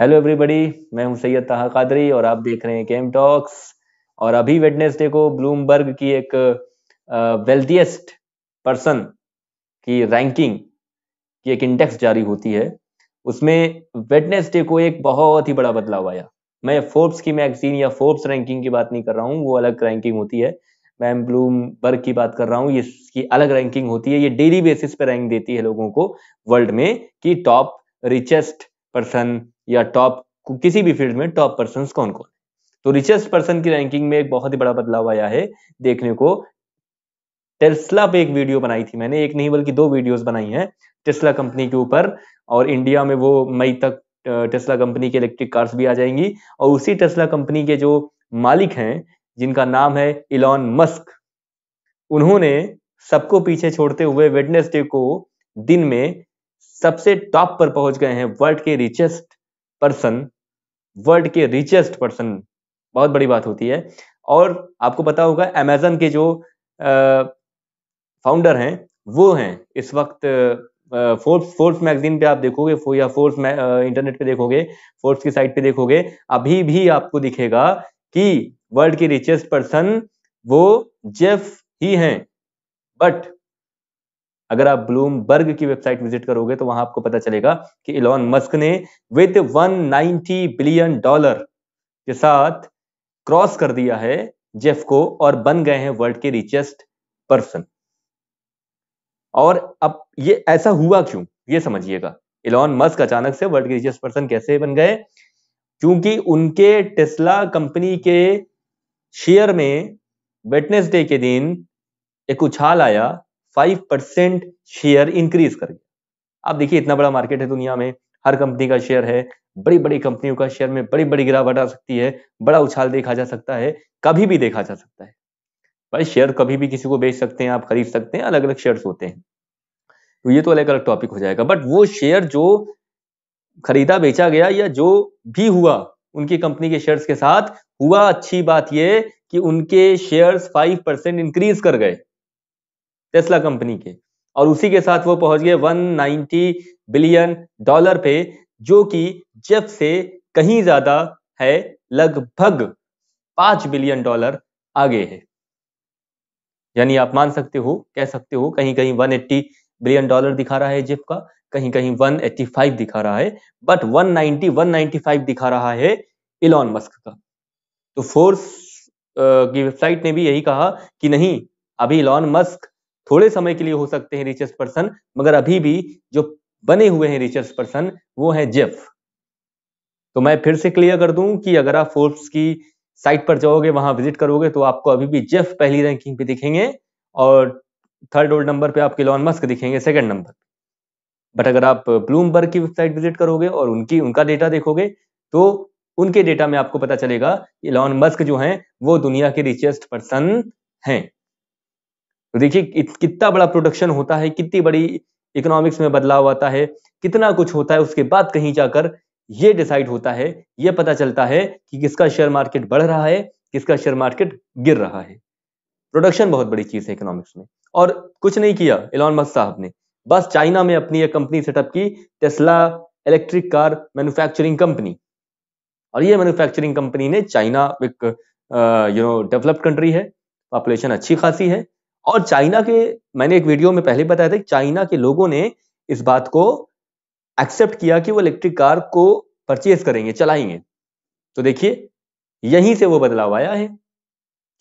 hello everybody मैं हूं सैयद तहा कादरी और आप देख रहे हैं केम टॉक्स और अभी वेडनेसडे को ब्लूमबर्ग की एक वेल्थियस्ट पर्सन की रैंकिंग की एक इंडेक्स जारी होती है उसमें वेडनेसडे को एक बहुत ही बड़ा बदलाव आया मैं फोर्ब्स की मैगजीन या फोर्ब्स रैंकिंग की बात नहीं कर रहा हूँ वो अलग रैंकिंग होती है मैं ब्लूमबर्ग की बात कर रहा हूँ इसकी अलग रैंकिंग होती है ये डेली बेसिस पे रैंक देती है लोगों को वर्ल्ड में कि टॉप रिचेस्ट पर्सन या टॉप किसी भी फील्ड में टॉप पर्सन कौन कौन तो रिचेस्ट पर्सन की रैंकिंग में एक बहुत ही बड़ा बदलाव आया है देखने को टेस्ला पे एक वीडियो बनाई थी मैंने एक नहीं बल्कि दो वीडियोस बनाई हैं टेस्ला कंपनी के ऊपर और इंडिया में वो मई तक टेस्ला कंपनी की इलेक्ट्रिक कार्स भी आ जाएंगी और उसी टेस्ला कंपनी के जो मालिक हैं जिनका नाम है इलॉन मस्क उन्होंने सबको पीछे छोड़ते हुए वेडनेसडे को दिन में सबसे टॉप पर पहुंच गए हैं वर्ल्ड के रिचेस्ट पर्सन वर्ल्ड के रिचेस्ट पर्सन बहुत बड़ी बात होती है और आपको पता होगा अमेजन के जो फाउंडर हैं वो हैं इस वक्त फोर्थ फोर्थ मैगजीन पे आप देखोगे या फोर्थ इंटरनेट पे देखोगे फोर्थ की साइट पे देखोगे अभी भी आपको दिखेगा कि वर्ल्ड के रिचेस्ट पर्सन वो जेफ ही हैं बट अगर आप ब्लूमबर्ग की वेबसाइट विजिट करोगे तो वहां आपको पता चलेगा कि इलॉन मस्क ने विद 190 बिलियन डॉलर के साथ क्रॉस कर दिया है जेफ को और बन गए हैं वर्ल्ड के रिचेस्ट पर्सन और अब ये ऐसा हुआ क्यों ये समझिएगा इलॉन मस्क अचानक से वर्ल्ड के रिचेस्ट पर्सन कैसे बन गए क्योंकि उनके टेस्ला कंपनी के शेयर में वेटनेसडे के दिन एक उछाल आया फाइव परसेंट शेयर इंक्रीज कर गया आप देखिए इतना बड़ा मार्केट है दुनिया में हर कंपनी का शेयर है बड़ी बड़ी कंपनियों का शेयर में बड़ी बड़ी गिरावट आ सकती है बड़ा उछाल देखा जा सकता है कभी भी देखा जा सकता है भाई शेयर कभी भी किसी को बेच सकते हैं आप खरीद सकते हैं अलग अलग शेयर्स होते हैं तो ये तो अलग अलग टॉपिक हो जाएगा बट वो शेयर जो खरीदा बेचा गया या जो भी हुआ उनकी कंपनी के शेयर्स के साथ हुआ अच्छी बात यह कि उनके शेयर्स फाइव परसेंट इंक्रीज कर गए टेस्ला कंपनी के और उसी के साथ वो पहुंच गए 190 बिलियन डॉलर पे जो कि जेफ से कहीं ज्यादा है लगभग पांच बिलियन डॉलर आगे है यानी आप मान सकते हो कह सकते हो कहीं कहीं 180 बिलियन डॉलर दिखा रहा है जेफ का कहीं कहीं 185 दिखा रहा है बट 190 195 दिखा रहा है इलॉन मस्क का तो फोर्स की वेबसाइट ने भी यही कहा कि नहीं अभी इलॉन मस्क थोड़े समय के लिए हो सकते हैं रिचेस्ट पर्सन मगर अभी भी जो बने हुए हैं रिचेस्ट पर्सन वो है जेफ तो मैं फिर से क्लियर कर दूं कि अगर आप फोर्ब्स की साइट पर जाओगे वहां विजिट करोगे तो आपको अभी भी जेफ पहली रैंकिंग पे दिखेंगे और थर्ड ओल्ड नंबर पे आपके लॉन मस्क दिखेंगे सेकंड नंबर बट अगर आप ब्लूमबर्ग की वेबसाइट विजिट करोगे और उनकी उनका डेटा देखोगे तो उनके डेटा में आपको पता चलेगा कि लॉन मस्क जो हैं वो दुनिया के रिचेस्ट पर्सन हैं तो देखिए कितना बड़ा प्रोडक्शन होता है कितनी बड़ी इकोनॉमिक्स में बदलाव आता है कितना कुछ होता है उसके बाद कहीं जाकर ये डिसाइड होता है ये पता चलता है कि किसका शेयर मार्केट बढ़ रहा है किसका शेयर मार्केट गिर रहा है प्रोडक्शन बहुत बड़ी चीज है इकोनॉमिक्स में और कुछ नहीं किया एलॉन मस्क साहब ने बस चाइना में अपनी एक कंपनी सेटअप की Tesla electric car manufacturing company और ये मैन्युफैक्चरिंग कंपनी ने चाइना एक यू नो डेवलप्ड कंट्री है पॉपुलेशन अच्छी खासी है और चाइना के मैंने एक वीडियो में पहले बताया था चाइना के लोगों ने इस बात को एक्सेप्ट किया कि वो इलेक्ट्रिक कार को परचेज करेंगे चलाएंगे तो देखिए यहीं से वो बदलाव आया है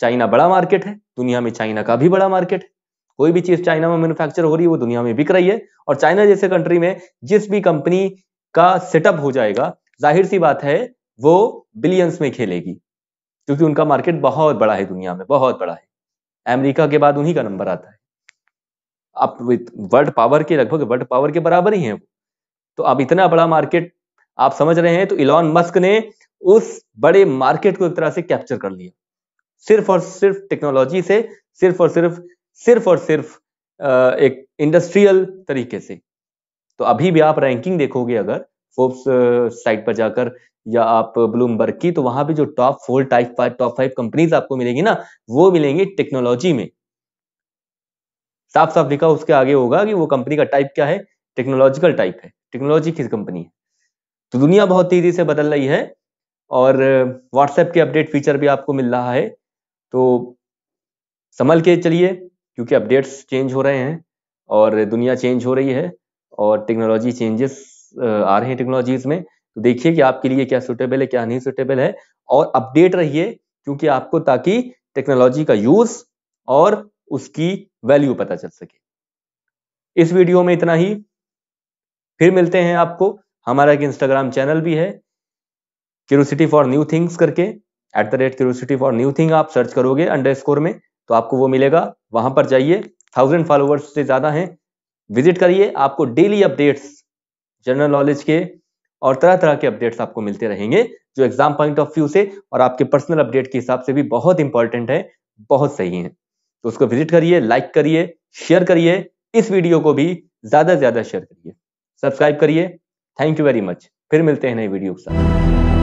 चाइना बड़ा मार्केट है दुनिया में चाइना का भी बड़ा मार्केट है कोई भी चीज चाइना में मैन्युफैक्चर हो रही है वो दुनिया में बिक रही है और चाइना जैसे कंट्री में जिस भी कंपनी का सेटअप हो जाएगा जाहिर सी बात है वो बिलियंस में खेलेगी क्योंकि उनका मार्केट बहुत बड़ा है दुनिया में बहुत बड़ा है अमेरिका के बाद उन्हीं का नंबर आता है आप वर्ल्ड पावर के लगभग वर्ल्ड पावर के बराबर ही हैं तो आप इतना बड़ा मार्केट आप समझ रहे हैं तो इलॉन मस्क ने उस बड़े मार्केट को एक तरह से कैप्चर कर लिया सिर्फ और सिर्फ टेक्नोलॉजी से सिर्फ और सिर्फ सिर्फ और सिर्फ एक इंडस्ट्रियल तरीके से तो अभी भी आप रैंकिंग देखोगे अगर फोर्ब्स साइट uh, पर जाकर या आप ब्लूमबर्ग की तो वहां पर जो top four type five top five companies आपको मिलेंगी ना वो मिलेंगी टेक्नोलॉजी में साफ साफ लिखा उसके आगे होगा कि वो कंपनी का टाइप क्या है टेक्नोलॉजिकल टाइप है टेक्नोलॉजी किस कंपनी है तो दुनिया बहुत तेजी से बदल रही है और व्हाट्सएप uh, के अपडेट फीचर भी आपको मिल रहा है तो संभल के चलिए क्योंकि अपडेट्स चेंज हो रहे हैं और दुनिया चेंज हो रही है और टेक्नोलॉजी चेंजेस आ रहे हैं टेक्नोलॉजीज में तो देखिए कि आपके लिए क्या सुटेबल है क्या नहीं सुटेबल है और अपडेट रहिए क्योंकि आपको ताकि टेक्नोलॉजी का यूज और उसकी वैल्यू पता चल सके इस वीडियो में इतना ही फिर मिलते हैं आपको हमारा एक इंस्टाग्राम चैनल भी है क्यूरोसिटी फॉर न्यू थिंग्स करके at the rate curiosity for new thing आप सर्च करोगे अंडर में तो आपको वो मिलेगा वहां पर जाइए थाउजेंड फॉलोअर्स से ज्यादा हैं विजिट करिए आपको डेली अपडेट्स जनरल नॉलेज के और तरह तरह के अपडेट्स आपको मिलते रहेंगे जो एग्जाम पॉइंट ऑफ व्यू से और आपके पर्सनल अपडेट के हिसाब से भी बहुत इंपॉर्टेंट है बहुत सही है तो उसको विजिट करिए लाइक करिए शेयर करिए इस वीडियो को भी ज्यादा से ज्यादा शेयर करिए सब्सक्राइब करिए थैंक यू वेरी मच फिर मिलते हैं नई वीडियो के साथ